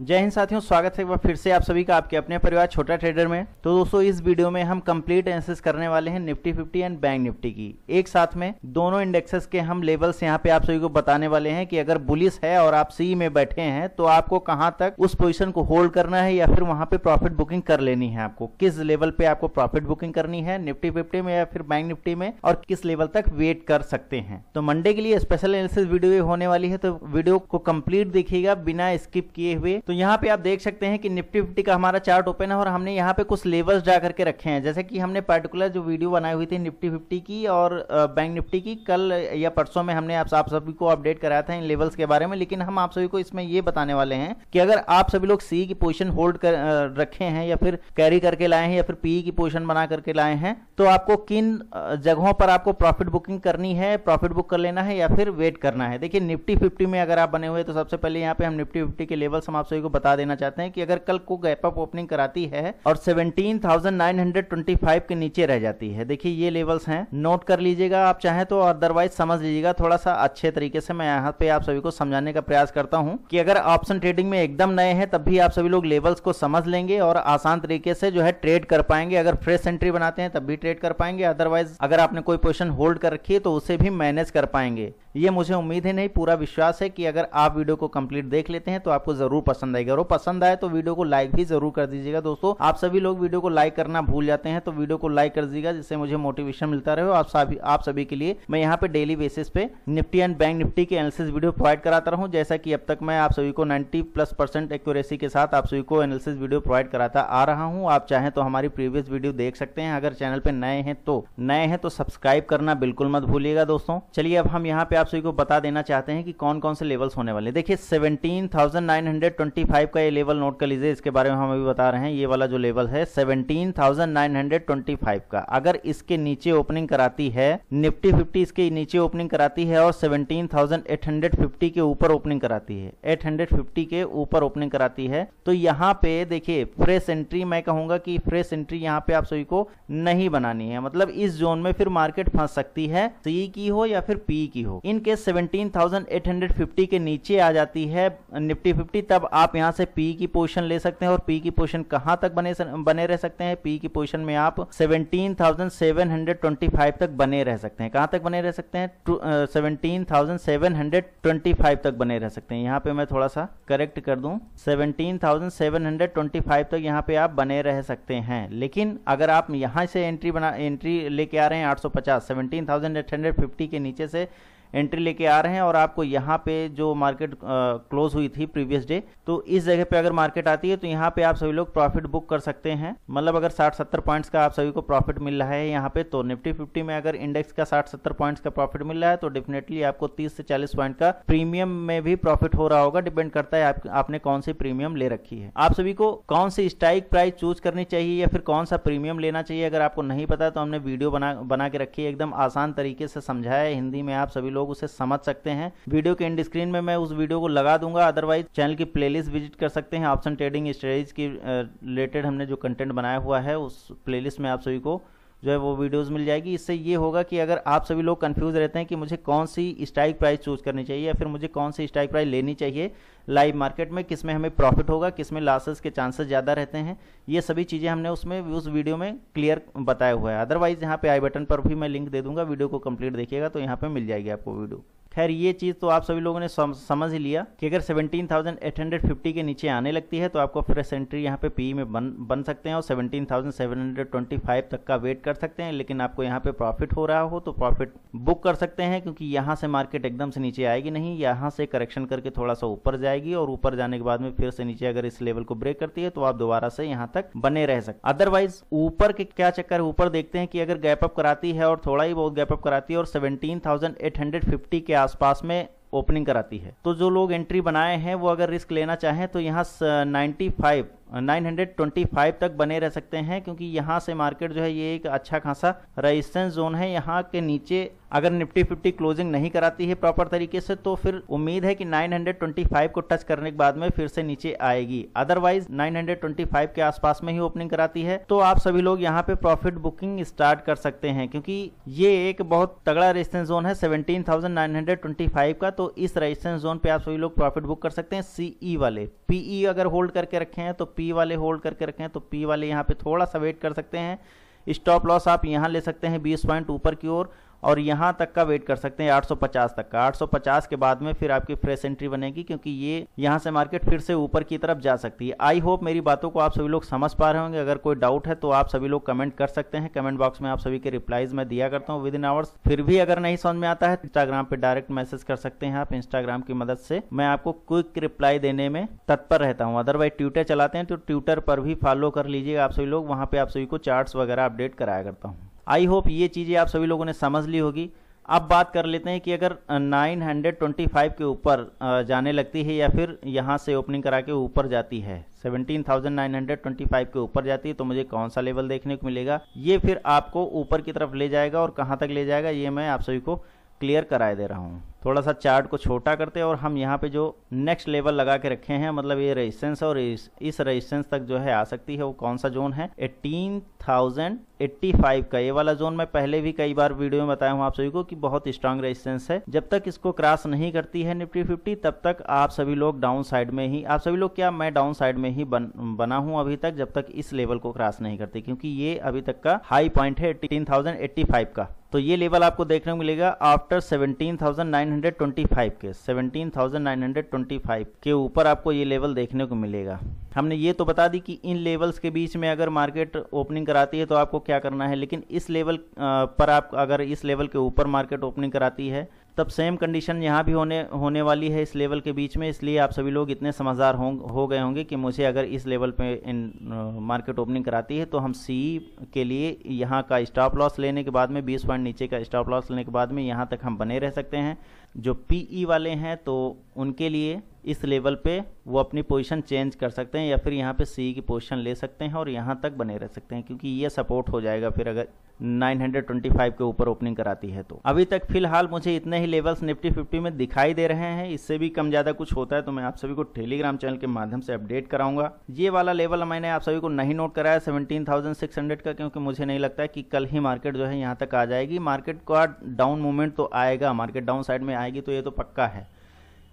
जय हिंद साथियों स्वागत है एक बार फिर से आप सभी का आपके अपने परिवार छोटा ट्रेडर में तो दोस्तों इस वीडियो में हम कंप्लीट एनालिसिस करने वाले हैं निफ्टी 50 एंड बैंक निफ्टी की एक साथ में दोनों इंडेक्सेस के हम लेवल्स यहाँ पे आप सभी को बताने वाले हैं कि अगर बुलिस है और आप सी में बैठे हैं तो आपको कहाँ तक उस पोजिशन को होल्ड करना है या फिर वहां पे प्रॉफिट बुकिंग कर लेनी है आपको किस लेवल पे आपको प्रॉफिट बुकिंग करनी है निफ्टी फिफ्टी में या फिर बैंक निफ्टी में और किस लेवल तक वेट कर सकते हैं तो मंडे के लिए स्पेशल एनालिसिस वीडियो होने वाली है तो वीडियो को कम्प्लीट देखिएगा बिना स्किप किए हुए तो यहाँ पे आप देख सकते हैं कि निफ्टी फिफ्टी का हमारा चार्ट ओपन है और हमने यहाँ पे कुछ लेवल्स जा करके रखे हैं जैसे कि हमने पर्टिकुलर जो वीडियो बनाई हुई थी निफ्टी फिफ्टी की और बैंक निफ्टी की कल या परसों में हमने आप, आप सभी को अपडेट कराया था इन लेवल्स के बारे में लेकिन हम आप सभी को इसमें ये बताने वाले हैं कि अगर आप सभी लोग सी की पोजिशन होल्ड कर रखे हैं या फिर कैरी करके लाए हैं या फिर पीई की पोजिशन बना करके लाए हैं तो आपको किन जगहों पर आपको प्रॉफिट बुकिंग करनी है प्रॉफिट बुक कर लेना है या फिर वेट करना है देखिए निफ्टी फिफ्टी में अगर आप बने हुए तो सबसे पहले यहाँ पे हम निफ्टी फिफ्टी के लेवल्स हम आपसे सभी को बता देना चाहते हैं कि अगर कल को गैप अप ओपनिंग कराती है और 17,925 के नीचे रह जाती है देखिए ये लेवल्स हैं नोट कर लीजिएगा आप चाहे तो अदरवाइज समझ लीजिएगा थोड़ा सा अच्छे तरीके से मैं यहाँ पे आप सभी को समझाने का प्रयास करता हूँ कि अगर ऑप्शन ट्रेडिंग में एकदम नए हैं तब भी आप सभी लोग लेवल्स को समझ लेंगे और आसान तरीके से जो है ट्रेड कर पाएंगे अगर फ्रेश एंट्री बनाते हैं तब भी ट्रेड कर पाएंगे अदरवाइज अगर आपने कोई पोजिशन होल्ड कर रखी है तो उसे भी मैनेज कर पाएंगे ये मुझे उम्मीद है नहीं पूरा विश्वास है कि अगर आप वीडियो को कंप्लीट देख लेते हैं तो आपको जरूर पसंद आएगा और पसंद आए तो वीडियो को लाइक भी जरूर कर दीजिएगा दोस्तों आप सभी लोग वीडियो को लाइक करना भूल जाते हैं तो वीडियो को लाइक कर दीजिएगा जिससे मुझे मोटिवेशन मिलता रहे आप सभी आप सभी के लिए मैं यहाँ पे डेली बेसिस पे निफ्टी एंड बैंक निफ्टी के एनालिसिस वीडियो प्रोवाइड कराता रहा हूँ जैसा की अब तक मैं आप सभी को नाइन्टी प्लस परसेंट एक्यूरेसी के साथ आप सभी को एनालिसिस वीडियो प्रोवाइड कराता आ रहा हूँ आप चाहें तो हमारी प्रीवियस वीडियो देख सकते हैं अगर चैनल पे नए हैं तो नए हैं तो सब्सक्राइब करना बिल्कुल मत भूलिएगा दोस्तों चलिए अब हम यहाँ पे आप सभी को बता देना चाहते हैं कि कौन कौन से लेवल्स होने वाले हैं देखिए 17,925 का ये लेवल नोट कर लीजिए इसके बारे में हम अभी बता रहे हैं ये वाला जो लेवल है 17,925 का अगर इसके नीचे ओपनिंग कराती है निफ्टी 50 इसके नीचे ओपनिंग कराती है और 17,850 के ऊपर ओपनिंग कराती है एट के ऊपर ओपनिंग कराती है तो यहाँ पे देखिये फ्रेश एंट्री मैं कहूंगा कि फ्रेश एंट्री यहाँ पे आप सभी को नहीं बनानी है मतलब इस जोन में फिर मार्केट फंस सकती है सी की हो या फिर पी की हो इन इनके 17,850 के नीचे आ जाती है निफ्टी 50 तब आप यहां से पी की पोजीशन ले सकते हैं और पी की पोजीशन कहां तक बने बने रह सकते हैं पी की पोजीशन में आप 17,725 तक बने रह सकते हैं कहां तक बने रह सकते हैं सेवनटीन तक बने रह सकते हैं यहाँ पे मैं थोड़ा सा करेक्ट कर दूं 17,725 तक यहाँ पे आप बने रह सकते हैं लेकिन अगर आप यहाँ से एंट्री बना एंट्री लेके आ रहे हैं 850 17,850 के नीचे से एंट्री लेके आ रहे हैं और आपको यहाँ पे जो मार्केट क्लोज हुई थी प्रीवियस डे तो इस जगह पे अगर मार्केट आती है तो यहाँ पे आप सभी लोग प्रॉफिट बुक कर सकते हैं मतलब अगर साठ सत्तर पॉइंट्स का आप सभी को प्रॉफिट मिल रहा है यहाँ पे तो निफ्टी फिफ्टी में अगर इंडेक्स का साठ सत्तर पॉइंट्स का प्रॉफिट मिल रहा है तो डेफिनेटली आपको तीस से चालीस पॉइंट का प्रीमियम में भी प्रॉफिट हो रहा होगा डिपेंड करता है आपने कौन सी प्रीमियम ले रखी है आप सभी को कौन सी स्ट्राइक प्राइस चूज करनी चाहिए या फिर कौन सा प्रीमियम लेना चाहिए अगर आपको नहीं पता तो हमने वीडियो बना बना के रखी है एकदम आसान तरीके से समझाया है हिंदी में आप सभी लोग लोग उसे समझ सकते हैं वीडियो के एंड स्क्रीन में मैं उस वीडियो को लगा दूंगा अदरवाइज चैनल की प्लेलिस्ट विजिट कर सकते हैं ऑप्शन ट्रेडिंग स्ट्रेटेज की रिलेटेड हमने जो कंटेंट बनाया हुआ है उस प्लेलिस्ट में आप सभी को जो है वो वीडियोस मिल जाएगी इससे ये होगा कि अगर आप सभी लोग कंफ्यूज रहते हैं कि मुझे कौन सी स्ट्राइक प्राइस चूज करनी चाहिए या फिर मुझे कौन सी स्ट्राइक प्राइस लेनी चाहिए लाइव मार्केट में किस में हमें प्रॉफिट होगा किस में लॉसेस के चांसेस ज़्यादा रहते हैं ये सभी चीज़ें हमने उसमें उस वीडियो में क्लियर बताया हुआ है अदरवाइज़ यहाँ पे आई बटन पर भी मैं लिंक दे दूंगा वीडियो को कंप्लीट देखिएगा तो यहाँ पर मिल जाएगी आपको वीडियो खैर ये चीज़ तो आप सभी लोगों ने समझ लिया कि अगर 17,850 के नीचे आने लगती है तो आपको फ्रेश एंट्री यहाँ पे पी e में बन बन सकते हैं और 17,725 तक का वेट कर सकते हैं लेकिन आपको यहाँ पे प्रॉफिट हो रहा हो तो प्रॉफिट बुक कर सकते हैं क्योंकि यहाँ से मार्केट एकदम से नीचे आएगी नहीं यहाँ से करेक्शन करके थोड़ा सा ऊपर जाएगी और ऊपर जाने के बाद में फिर से नीचे अगर इस लेवल को ब्रेक करती है तो आप दोबारा से यहाँ तक बने रह सकते अदरवाइज ऊपर के क्या चक्कर ऊपर देखते हैं कि अगर गैप अप कराती है और थोड़ा ही बहुत गैप अप कराती है और सेवनटीन के आसपास में ओपनिंग कराती है तो जो लोग एंट्री बनाए हैं वो अगर रिस्क लेना चाहें तो यहाँ 95 फाइव 925 तक बने रह सकते हैं क्योंकि यहाँ से मार्केट जो है ये एक अच्छा खासा रजिस्टेंस जोन है यहाँ के नीचे अगर निफ्टी फिफ्टी क्लोजिंग नहीं कराती है प्रॉपर तरीके से तो फिर उम्मीद है कि 925 को टच करने के बाद में फिर से नीचे आएगी अदरवाइज 925 के आसपास में ही ओपनिंग कराती है तो आप सभी लोग यहाँ पे प्रॉफिट बुकिंग स्टार्ट कर सकते हैं क्योंकि ये एक बहुत तगड़ा रजिस्टेंस जोन है सेवनटीन का तो इस रजिस्टेंस जोन पे आप सभी लोग प्रॉफिट बुक कर सकते हैं सीई e वाले पीई e अगर होल्ड करके रखे हैं तो पी पी वाले होल्ड करके रखें तो पी वाले यहाँ पे थोड़ा सा वेट कर सकते हैं स्टॉप लॉस आप यहाँ ले सकते हैं बीस पॉइंट ऊपर की ओर और यहाँ तक का वेट कर सकते हैं 850 तक का 850 के बाद में फिर आपकी फ्रेश एंट्री बनेगी क्योंकि ये यहाँ से मार्केट फिर से ऊपर की तरफ जा सकती है आई होप मेरी बातों को आप सभी लोग समझ पा रहे होंगे अगर कोई डाउट है तो आप सभी लोग कमेंट कर सकते हैं कमेंट बॉक्स में आप सभी के रिप्लाईज मैं दिया करता हूँ विद इन आवर्स फिर भी अगर नहीं समझ में आता है इंस्टाग्राम पर डायरेक्ट मैसेज कर सकते हैं आप इंस्टाग्राम की मदद से मैं आपको क्विक रिप्लाई देने में तत्पर रहता हूँ अदरवाइज ट्विटर चलाते हैं तो ट्विटर पर भी फॉलो कर लीजिएगा आप सभी लोग वहाँ पे आप सभी को चार्ट्स वगैरह अपडेट कराया करता हूँ आई होप ये चीज़ें आप सभी लोगों ने समझ ली होगी अब बात कर लेते हैं कि अगर 925 के ऊपर जाने लगती है या फिर यहाँ से ओपनिंग करा के ऊपर जाती है 17,925 के ऊपर जाती है तो मुझे कौन सा लेवल देखने को मिलेगा ये फिर आपको ऊपर की तरफ ले जाएगा और कहाँ तक ले जाएगा ये मैं आप सभी को क्लियर कराए दे रहा हूँ थोड़ा सा चार्ट को छोटा करते हैं और हम यहाँ पे जो नेक्स्ट लेवल लगा के रखे हैं मतलब ये रेजिस्टेंस और इस रेजिस्टेंस तक जो है आ सकती है वो कौन सा जोन है एटीन थाउजेंड एट्टी फाइव का ये वाला जोन मैं पहले भी कई बार वीडियो में बताया हूँ आप सभी को कि बहुत स्ट्रांग रेजिस्टेंस है जब तक इसको क्रॉस नहीं करती है निफ्टी फिफ्टी तब तक आप सभी लोग डाउन साइड में ही आप सभी लोग क्या मैं डाउन साइड में ही बन, बना हूँ अभी तक जब तक इस लेवल को क्रॉस नहीं करती क्योंकि ये अभी तक का हाई पॉइंट है एटीन थाउजेंड एट्टी फाइव का तो ये लेवल आपको देखने को मिलेगा आफ्टर 17,925 के 17,925 के ऊपर आपको ये लेवल देखने को मिलेगा हमने ये तो बता दी कि इन लेवल्स के बीच में अगर मार्केट ओपनिंग कराती है तो आपको क्या करना है लेकिन इस लेवल पर आप अगर इस लेवल के ऊपर मार्केट ओपनिंग कराती है तब सेम कंडीशन यहाँ भी होने होने वाली है इस लेवल के बीच में इसलिए आप सभी लोग इतने समझदार हो, हो गए होंगे कि मुझे अगर इस लेवल पे इन मार्केट ओपनिंग कराती है तो हम सी के लिए यहाँ का स्टॉप लॉस लेने के बाद में 20 पॉइंट नीचे का स्टॉप लॉस लेने के बाद में यहाँ तक हम बने रह सकते हैं जो पीई e वाले हैं तो उनके लिए इस लेवल पे वो अपनी पोजीशन चेंज कर सकते हैं या फिर यहाँ पे सी की पोजीशन ले सकते हैं और यहाँ तक बने रह सकते हैं क्योंकि ये सपोर्ट हो जाएगा फिर अगर 925 के ऊपर ओपनिंग कराती है तो अभी तक फिलहाल मुझे इतने ही लेवल्स निफ्टी 50 में दिखाई दे रहे हैं इससे भी कम ज़्यादा कुछ होता है तो मैं आप सभी को टेलीग्राम चैनल के माध्यम से अपडेट कराऊंगा ये वाला लेवल मैंने आप सभी को नहीं नोट कराया सेवनटीन का क्योंकि मुझे नहीं लगता है कि कल ही मार्केट जो है यहाँ तक आ जाएगी मार्केट का डाउन मूवमेंट तो आएगा मार्केट डाउन साइड में आएगी तो ये तो पक्का है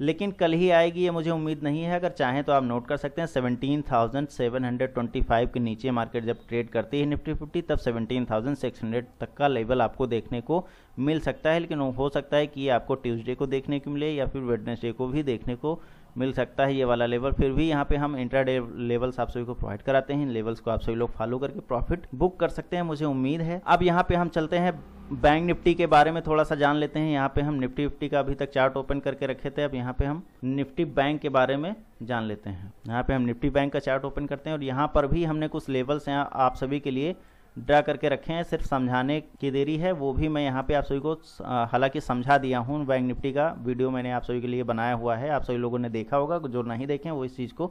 लेकिन कल ही आएगी ये मुझे उम्मीद नहीं है अगर चाहें तो आप नोट कर सकते हैं seventeen thousand seven hundred twenty five के नीचे मार्केट जब ट्रेड करती है निफ्टी फिफ्टी तब सेवनटीन थाउजेंड सिक्स हंड्रेड तक का लेवल आपको देखने को मिल सकता है लेकिन हो सकता है कि ये आपको ट्यूसडे को देखने को मिले या फिर वेडनेसडे को भी देखने को मिल सकता है ये वाला लेवल फिर भी यहाँ पे हम इंट्रा लेवल्स आप सभी को प्रोवाइड कराते हैं लेवल्स को आप सभी लोग फॉलो करके प्रॉफिट बुक कर सकते हैं मुझे उम्मीद है अब यहाँ पे हम चलते हैं बैंक निफ्टी के बारे में थोड़ा सा जान लेते हैं यहाँ पे हम निफ्टी निफ्टी का अभी तक चार्ट ओपन करके रखे थे अब यहाँ पे हम निफ्टी बैंक के बारे में जान लेते हैं यहाँ पे हम निफ्टी बैंक का चार्ट ओपन करते हैं और यहाँ पर भी हमने कुछ लेवल्स हैं आप सभी के लिए ड्रा करके रखे हैं सिर्फ समझाने की देरी है वो भी मैं यहाँ पे आप सभी को हालांकि समझा दिया हूँ बैंक निफ्टी का वीडियो मैंने आप सभी के लिए बनाया हुआ है आप सभी लोगों ने देखा होगा जो नहीं देखे वो इस चीज़ को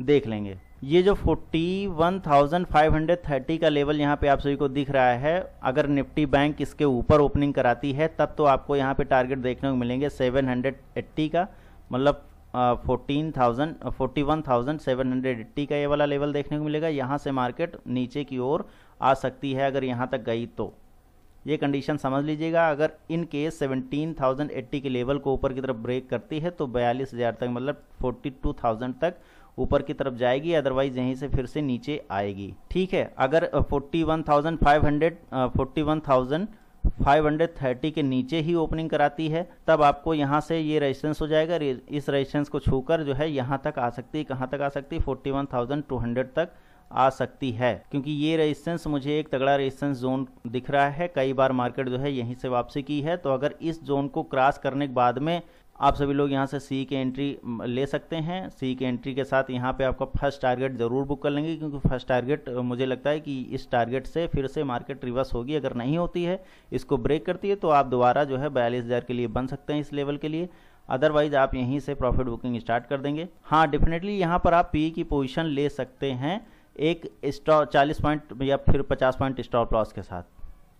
देख लेंगे ये जो 41,530 का लेवल यहाँ पे आप सभी को दिख रहा है अगर निफ्टी बैंक इसके ऊपर ओपनिंग कराती है तब तो आपको यहाँ पे टारगेट देखने को मिलेंगे 780 का मतलब fourteen thousand forty one thousand seven hundred eighty का ये वाला लेवल देखने को मिलेगा यहाँ से मार्केट नीचे की ओर आ सकती है अगर यहाँ तक गई तो ये कंडीशन समझ लीजिएगा अगर इन केस 17,080 के लेवल को ऊपर की तरफ ब्रेक करती है तो 42,000 तक मतलब 42,000 तक ऊपर की तरफ जाएगी अदरवाइज यहीं से फिर से नीचे आएगी ठीक है अगर 41,500 हंड्रेड थर्टी के नीचे ही ओपनिंग कराती है तब आपको यहाँ से ये रेजिस्टेंस हो जाएगा इस रेजिस्टेंस को छूकर जो है यहाँ तक आ सकती है कहाँ तक आ सकती है हंड्रेड तक आ सकती है क्योंकि ये रेजिस्टेंस मुझे एक तगड़ा रेजिस्टेंस जोन दिख रहा है कई बार मार्केट जो है यहीं से वापसी की है तो अगर इस जोन को क्रॉस करने के बाद में आप सभी लोग यहाँ से सी की एंट्री ले सकते हैं सी की एंट्री के साथ यहाँ पे आपका फर्स्ट टारगेट ज़रूर बुक कर लेंगे क्योंकि फर्स्ट टारगेट मुझे लगता है कि इस टारगेट से फिर से मार्केट रिवर्स होगी अगर नहीं होती है इसको ब्रेक करती है तो आप दोबारा जो है बयालीस हज़ार के लिए बन सकते हैं इस लेवल के लिए अदरवाइज आप यहीं से प्रॉफिट बुकिंग स्टार्ट कर देंगे हाँ डेफिनेटली यहाँ पर आप पी की पोजिशन ले सकते हैं एक स्टॉप चालीस पॉइंट या फिर पचास पॉइंट स्टॉप लॉस के साथ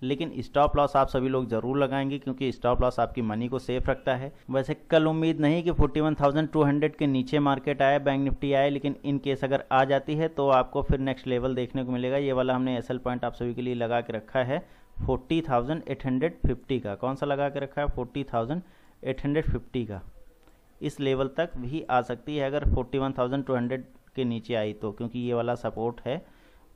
लेकिन स्टॉप लॉस आप सभी लोग जरूर लगाएंगे क्योंकि स्टॉप लॉस आपकी मनी को सेफ रखता है वैसे कल उम्मीद नहीं कि 41,200 के नीचे मार्केट आए बैंक निफ्टी आए लेकिन इन केस अगर आ जाती है तो आपको फिर नेक्स्ट लेवल देखने को मिलेगा ये वाला हमने एस पॉइंट आप सभी के लिए लगा के रखा है फोर्टी का कौन सा लगा के रखा है फोर्टी का इस लेवल तक भी आ सकती है अगर फोर्टी के नीचे आई तो क्योंकि ये वाला सपोर्ट है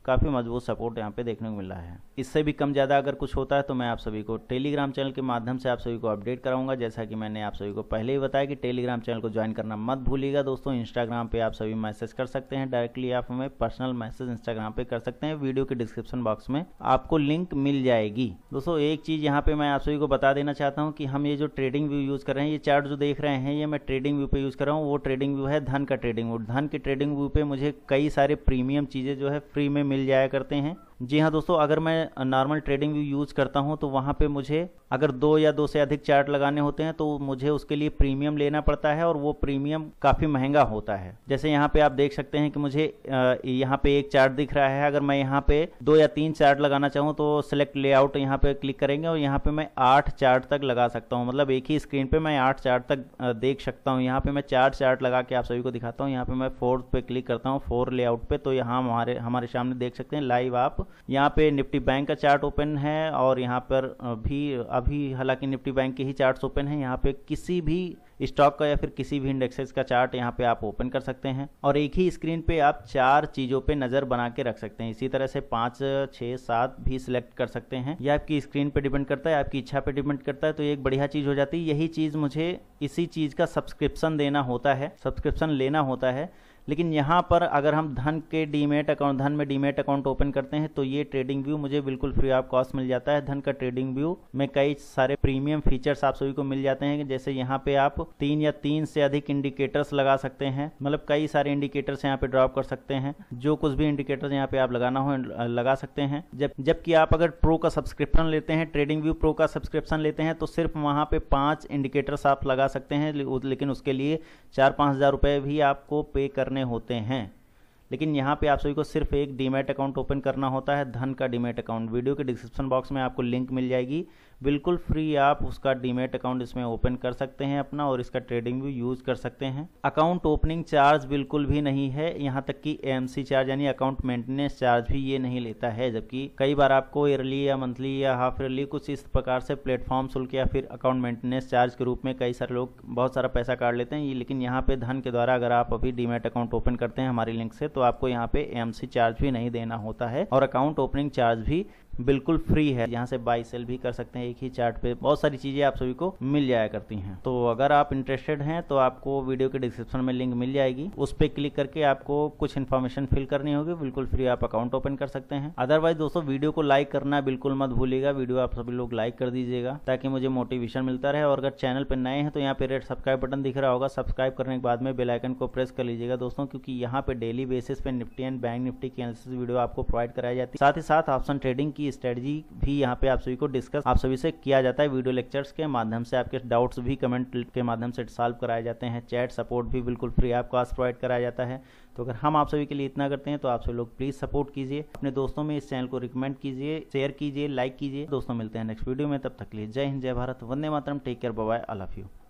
काफ़ी मजबूत सपोर्ट यहाँ पे देखने को मिला है इससे भी कम ज़्यादा अगर कुछ होता है तो मैं आप सभी को टेलीग्राम चैनल के माध्यम से आप सभी को अपडेट कराऊंगा जैसा कि मैंने आप सभी को पहले ही बताया कि टेलीग्राम चैनल को ज्वाइन करना मत भूलिएगा दोस्तों इंस्टाग्राम पर आप सभी मैसेज कर सकते हैं डायरेक्टली आप हमें पर्सनल मैसेज इंस्टाग्राम पर कर सकते हैं वीडियो के डिस्क्रिप्शन बॉक्स में आपको लिंक मिल जाएगी दोस्तों एक चीज़ यहाँ पर मैं आप सभी को बता देना चाहता हूँ कि हम ये जो ट्रेडिंग व्यू यूज़ कर रहे हैं ये चार्ट जो देख रहे हैं ये मैं ट्रेडिंग व्यू पर यूज़ कर रहा हूँ वो ट्रेडिंग व्यू है धन का ट्रेडिंग व्यू धन के ट्रेडिंग व्यू पर मुझे कई सारे प्रीमियम चीज़ें जो है फ्री में मिल जाया करते हैं जी हाँ दोस्तों अगर मैं नॉर्मल ट्रेडिंग व्यू यूज़ करता हूँ तो वहाँ पे मुझे अगर दो या दो से अधिक चार्ट लगाने होते हैं तो मुझे उसके लिए प्रीमियम लेना पड़ता है और वो प्रीमियम काफ़ी महंगा होता है जैसे यहाँ पे आप देख सकते हैं कि मुझे यहाँ पे एक चार्ट दिख रहा है अगर मैं यहाँ पे दो या तीन चार्ट लगाना चाहूँ तो सिलेक्ट लेआउट यहाँ पे क्लिक करेंगे और यहाँ पे मैं आठ चार्ट तक लगा सकता हूँ मतलब एक ही स्क्रीन पे मैं आठ चार्ट तक देख सकता हूँ यहाँ पे मैं चार चार्ट लगा के आप सभी को दिखाता हूँ यहाँ पे मैं फोर्थ पे क्लिक करता हूँ फोर लेआउट पे तो यहाँ हमारे हमारे सामने देख सकते हैं लाइव आप यहाँ पे निफ्टी बैंक का चार्ट ओपन है और यहाँ पर भी अभी हालांकि निफ्टी बैंक के ही चार्ट्स ओपन है यहाँ पे किसी भी स्टॉक का या फिर किसी भी इंडेक्सेस का चार्ट यहाँ पे आप ओपन कर सकते हैं और एक ही स्क्रीन पे आप चार चीज़ों पे नज़र बना के रख सकते हैं इसी तरह से पांच छह सात भी सिलेक्ट कर सकते हैं यह आपकी स्क्रीन पे डिपेंड करता है आपकी इच्छा पे डिपेंड करता है तो एक बढ़िया चीज़ हो जाती है यही चीज़ मुझे इसी चीज़ का सब्सक्रिप्शन देना होता है सब्सक्रिप्शन लेना होता है लेकिन यहाँ पर अगर हम धन के डीमेट अकाउंट धन में डीमेट अकाउंट ओपन करते हैं तो ये ट्रेडिंग व्यू मुझे बिल्कुल फ्री ऑफ कॉस्ट मिल जाता है धन का ट्रेडिंग व्यू में कई सारे प्रीमियम फीचर्स आप सभी को मिल जाते हैं जैसे यहाँ पे आप तीन या तीन से अधिक इंडिकेटर्स लगा सकते हैं मतलब कई सारे इंडिकेटर्स यहाँ पे ड्रॉप कर सकते हैं जो कुछ भी इंडिकेटर्स यहाँ पे आप लगाना हो लगा सकते हैं जब जबकि आप अगर प्रो का सब्सक्रिप्शन लेते हैं ट्रेडिंग व्यू प्रो का सब्सक्रिप्शन लेते हैं तो सिर्फ वहाँ पे पांच इंडिकेटर्स आप लगा सकते हैं लेकिन उसके लिए चार पाँच हज़ार रुपये भी आपको पे करने करने होते हैं लेकिन यहाँ पे आप सभी को सिर्फ एक डीमेट अकाउंट ओपन करना होता है धन का डीमेट अकाउंट वीडियो के डिस्क्रिप्शन बॉक्स में आपको लिंक मिल जाएगी बिल्कुल फ्री आप उसका डीमेट अकाउंट इसमें ओपन कर सकते हैं अपना और इसका ट्रेडिंग भी यूज़ कर सकते हैं अकाउंट ओपनिंग चार्ज बिल्कुल भी नहीं है यहाँ तक कि एम चार्ज यानी अकाउंट मेंटेनेंस चार्ज भी ये नहीं लेता है जबकि कई बार आपको ईयरली या मंथली या हाफ ईयरली कुछ इस प्रकार से प्लेटफॉर्म शुल्क या फिर अकाउंट मेंटेनेंस चार्ज के रूप में कई सारे लोग बहुत सारा पैसा काट लेते हैं लेकिन यहाँ पे धन के द्वारा अगर आप अभी डीमेट अकाउंट ओपन करते हैं हमारी लिंक से तो आपको यहाँ पे एम चार्ज भी नहीं देना होता है और अकाउंट ओपनिंग चार्ज भी बिल्कुल फ्री है यहाँ से बाई सेल भी कर सकते हैं एक ही चार्ट पे बहुत सारी चीजें आप सभी को मिल जाया करती हैं तो अगर आप इंटरेस्टेड हैं तो आपको वीडियो के डिस्क्रिप्शन में लिंक मिल जाएगी उस पर क्लिक करके आपको कुछ इन्फॉर्मेशन फिल करनी होगी बिल्कुल फ्री आप अकाउंट ओपन कर सकते हैं अदरवाइज दोस्तों वीडियो को लाइक करना बिल्कुल मत भूलिएगा वीडियो आप सभी लोग लाइक कर दीजिएगा ताकि मुझे मोटिवेशन मिलता रहे और अगर चैनल पर नए हैं तो यहाँ पे रेड सब्सक्राइब बटन दिख रहा होगा सब्सक्राइब करने के बाद में बेलाइकन को प्रेस कर लीजिएगा दोस्तों क्योंकि यहाँ पे डेली बेसिस पे निफ्टी एंड बैंक निफ्टी की वीडियो आपको प्रोवाइड कराई जाती है साथ ही साथ ऑप्शन ट्रेडिंग की की स्ट्रेटजी भी यहाँ पे आप सभी को डिस्कस आप सभी से किया जाता है वीडियो लेक्चर्स के माध्यम से आपके डाउट्स भी कमेंट के माध्यम से सॉल्व कराए जाते हैं चैट सपोर्ट भी बिल्कुल फ्री आपको आज प्रोवाइड कराया जाता है तो अगर हम आप सभी के लिए इतना करते हैं तो आप सभी लोग प्लीज़ सपोर्ट कीजिए अपने दोस्तों में इस चैनल को रिकमेंड कीजिए शेयर कीजिए लाइक कीजिए दोस्तों मिलते हैं नेक्स्ट वीडियो में तब तक लिए जय हिंद जय भारत वंदे मातरम take care bye I love you